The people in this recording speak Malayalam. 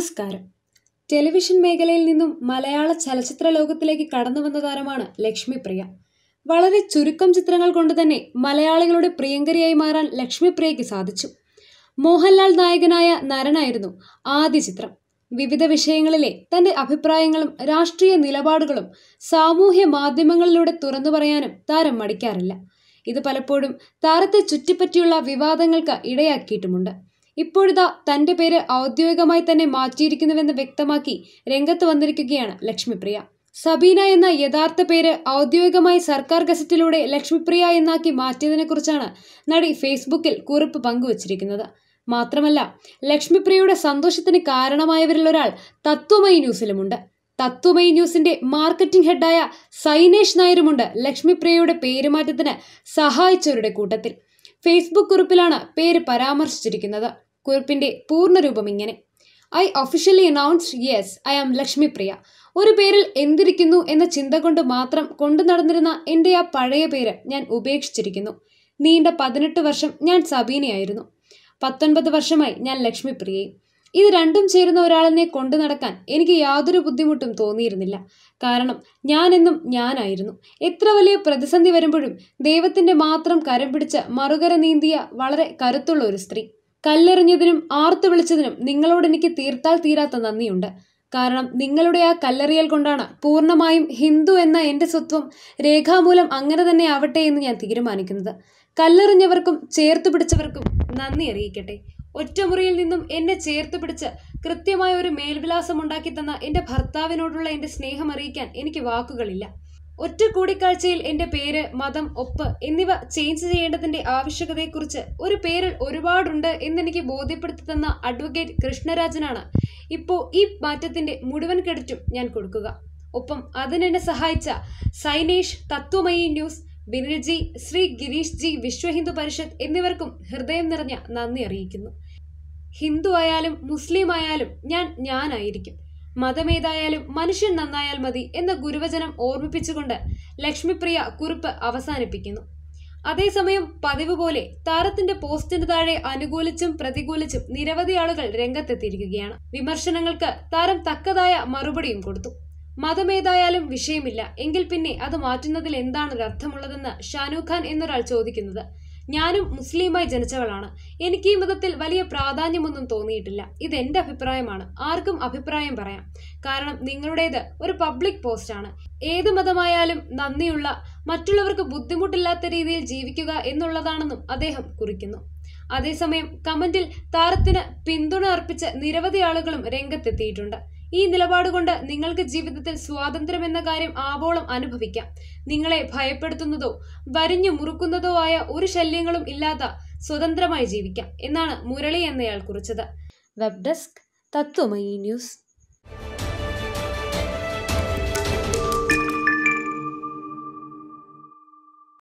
നമസ്കാരം ടെലിവിഷൻ മേഖലയിൽ നിന്നും മലയാള ചലച്ചിത്ര ലോകത്തിലേക്ക് കടന്നു വന്ന താരമാണ് ലക്ഷ്മിപ്രിയ വളരെ ചുരുക്കം ചിത്രങ്ങൾ കൊണ്ട് തന്നെ മലയാളികളുടെ പ്രിയങ്കരിയായി മാറാൻ ലക്ഷ്മിപ്രിയയ്ക്ക് സാധിച്ചു മോഹൻലാൽ നായകനായ നരനായിരുന്നു ആദ്യ ചിത്രം വിവിധ വിഷയങ്ങളിലെ തന്റെ അഭിപ്രായങ്ങളും രാഷ്ട്രീയ നിലപാടുകളും സാമൂഹ്യ മാധ്യമങ്ങളിലൂടെ തുറന്നു പറയാനും താരം മടിക്കാറില്ല ഇത് പലപ്പോഴും താരത്തെ ചുറ്റിപ്പറ്റിയുള്ള വിവാദങ്ങൾക്ക് ഇടയാക്കിയിട്ടുമുണ്ട് ഇപ്പോഴിതാ തന്റെ പേര് ഔദ്യോഗികമായി തന്നെ മാറ്റിയിരിക്കുന്നുവെന്ന് വ്യക്തമാക്കി രംഗത്ത് വന്നിരിക്കുകയാണ് ലക്ഷ്മിപ്രിയ സബീന എന്ന യഥാർത്ഥ പേര് ഔദ്യോഗികമായി സർക്കാർ ഗസറ്റിലൂടെ ലക്ഷ്മിപ്രിയ എന്നാക്കി മാറ്റിയതിനെക്കുറിച്ചാണ് നടി ഫേസ്ബുക്കിൽ കുറിപ്പ് പങ്കുവച്ചിരിക്കുന്നത് മാത്രമല്ല ലക്ഷ്മിപ്രിയയുടെ സന്തോഷത്തിന് കാരണമായവരിൽ ഒരാൾ തത്വമയി ന്യൂസിലുമുണ്ട് തത്വമയി ന്യൂസിന്റെ മാർക്കറ്റിംഗ് ഹെഡായ സൈനേഷ് നായരുമുണ്ട് ലക്ഷ്മിപ്രിയയുടെ പേരുമാറ്റത്തിന് സഹായിച്ചവരുടെ കൂട്ടത്തിൽ ഫേസ്ബുക്ക് കുറിപ്പിലാണ് പേര് പരാമർശിച്ചിരിക്കുന്നത് കുറിപ്പിൻ്റെ പൂർണ്ണരൂപം ഇങ്ങനെ I officially announced yes I am Lakshmipriya ഒരു പേരിൽ എന്തിരിക്കുന്നു എന്ന ചിന്ത കൊണ്ട് മാത്രം കൊണ്ടു നടന്നിരുന്ന എൻ്റെ ആ പഴയ പേര് ഞാൻ ഉപേക്ഷിച്ചിരിക്കുന്നു നീണ്ട പതിനെട്ട് വർഷം ഞാൻ സബീനയായിരുന്നു പത്തൊൻപത് വർഷമായി ഞാൻ ലക്ഷ്മിപ്രിയയെ ഇത് രണ്ടും ചേരുന്ന ഒരാളിനെ കൊണ്ടു നടക്കാൻ എനിക്ക് യാതൊരു ബുദ്ധിമുട്ടും തോന്നിയിരുന്നില്ല കാരണം ഞാനെന്നും ഞാനായിരുന്നു എത്ര വലിയ പ്രതിസന്ധി വരുമ്പോഴും ദൈവത്തിൻ്റെ മാത്രം കരം പിടിച്ച മറുകര നീന്തിയ വളരെ കരുത്തുള്ള ഒരു സ്ത്രീ കല്ലെറിഞ്ഞതിനും ആർത്തു വിളിച്ചതിനും നിങ്ങളോട് എനിക്ക് തീർത്താൽ തീരാത്ത നന്ദിയുണ്ട് കാരണം നിങ്ങളുടെ ആ കല്ലെറിയൽ കൊണ്ടാണ് പൂർണ്ണമായും ഹിന്ദു എന്ന എൻ്റെ സ്വത്വം രേഖാമൂലം അങ്ങനെ തന്നെ ആവട്ടെ എന്ന് ഞാൻ തീരുമാനിക്കുന്നത് കല്ലെറിഞ്ഞവർക്കും ചേർത്തു പിടിച്ചവർക്കും നന്ദി അറിയിക്കട്ടെ ഒറ്റമുറിയിൽ നിന്നും എന്നെ ചേർത്ത് പിടിച്ച് കൃത്യമായ ഒരു മേൽവിലാസം ഉണ്ടാക്കി തന്ന എൻ്റെ ഭർത്താവിനോടുള്ള എൻ്റെ സ്നേഹം അറിയിക്കാൻ എനിക്ക് വാക്കുകളില്ല ഒറ്റ കൂടിക്കാഴ്ചയിൽ എൻ്റെ പേര് മതം ഒപ്പ് എന്നിവ ചേഞ്ച് ചെയ്യേണ്ടതിൻ്റെ ആവശ്യകതയെക്കുറിച്ച് ഒരു പേരിൽ ഒരുപാടുണ്ട് എന്നെനിക്ക് ബോധ്യപ്പെടുത്തി തന്ന അഡ്വക്കേറ്റ് കൃഷ്ണരാജനാണ് ഇപ്പോൾ ഈ മാറ്റത്തിൻ്റെ മുഴുവൻ ക്രെഡിറ്റും ഞാൻ കൊടുക്കുക ഒപ്പം അതിനെന്നെ സഹായിച്ച സൈനേഷ് തത്വമയി ന്യൂസ് ബിനിൽജി ശ്രീ ഗിരീഷ് ജി വിശ്വഹിന്ദു പരിഷത്ത് എന്നിവർക്കും ഹൃദയം നിറഞ്ഞ നന്ദി അറിയിക്കുന്നു ഹിന്ദു ആയാലും മുസ്ലിം ആയാലും ഞാൻ ഞാനായിരിക്കും മതമേതായാലും മനുഷ്യൻ നന്നായാൽ മതി എന്ന ഗുരുവചനം ഓർമ്മിപ്പിച്ചുകൊണ്ട് ലക്ഷ്മിപ്രിയ കുറിപ്പ് അവസാനിപ്പിക്കുന്നു അതേസമയം പതിവ് പോലെ താരത്തിന്റെ പോസ്റ്റിന് താഴെ അനുകൂലിച്ചും പ്രതികൂലിച്ചും നിരവധി ആളുകൾ രംഗത്തെത്തിയിരിക്കുകയാണ് വിമർശനങ്ങൾക്ക് താരം തക്കതായ മറുപടിയും കൊടുത്തു മതമേതായാലും വിഷയമില്ല എങ്കിൽ പിന്നെ അത് മാറ്റുന്നതിൽ എന്താണ് അർത്ഥമുള്ളതെന്ന് ഷാനു ഖാൻ എന്നൊരാൾ ചോദിക്കുന്നത് ഞാനും മുസ്ലിമായി ജനിച്ചവളാണ് എനിക്ക് ഈ മതത്തിൽ വലിയ പ്രാധാന്യമൊന്നും തോന്നിയിട്ടില്ല ഇത് എൻ്റെ അഭിപ്രായമാണ് ആർക്കും അഭിപ്രായം പറയാം കാരണം നിങ്ങളുടേത് ഒരു പബ്ലിക് പോസ്റ്റാണ് ഏത് മതമായാലും നന്ദിയുള്ള മറ്റുള്ളവർക്ക് ബുദ്ധിമുട്ടില്ലാത്ത രീതിയിൽ ജീവിക്കുക എന്നുള്ളതാണെന്നും അദ്ദേഹം കുറിക്കുന്നു അതേസമയം കമന്റിൽ താരത്തിന് പിന്തുണ അർപ്പിച്ച നിരവധി ആളുകളും രംഗത്തെത്തിയിട്ടുണ്ട് ഈ നിലപാട് കൊണ്ട് നിങ്ങൾക്ക് ജീവിതത്തിൽ സ്വാതന്ത്ര്യം എന്ന കാര്യം ആവോളം അനുഭവിക്കാം നിങ്ങളെ ഭയപ്പെടുത്തുന്നതോ വരിഞ്ഞു മുറുക്കുന്നതോ ആയ ഒരു ശല്യങ്ങളും ഇല്ലാത്ത സ്വതന്ത്രമായി ജീവിക്കാം എന്നാണ് മുരളി എന്നയാൾ കുറിച്ചത് വെബ് ഡെസ്ക് തത്വമയി ന്യൂസ്